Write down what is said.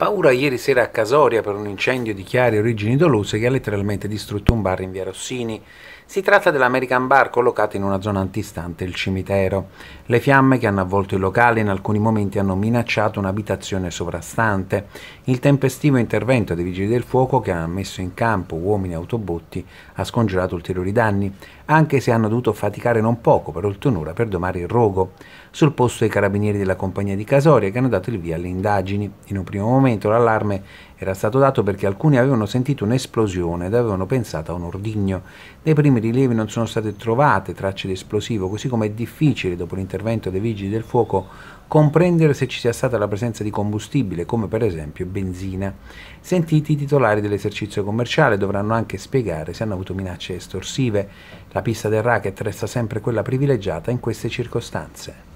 Paura ieri sera a Casoria per un incendio di chiare origini dolose che ha letteralmente distrutto un bar in via Rossini. Si tratta dell'American Bar collocato in una zona antistante il cimitero. Le fiamme che hanno avvolto il locale in alcuni momenti hanno minacciato un'abitazione sovrastante. Il tempestivo intervento dei vigili del fuoco che hanno messo in campo uomini e autobotti ha scongiurato ulteriori danni, anche se hanno dovuto faticare non poco per oltre per domare il rogo. Sul posto i carabinieri della compagnia di Casoria che hanno dato il via alle indagini. In un primo momento momento l'allarme era stato dato perché alcuni avevano sentito un'esplosione ed avevano pensato a un ordigno. Nei primi rilievi non sono state trovate tracce di esplosivo, così come è difficile, dopo l'intervento dei vigili del fuoco, comprendere se ci sia stata la presenza di combustibile, come per esempio benzina. Sentiti i titolari dell'esercizio commerciale dovranno anche spiegare se hanno avuto minacce estorsive. La pista del racket resta sempre quella privilegiata in queste circostanze.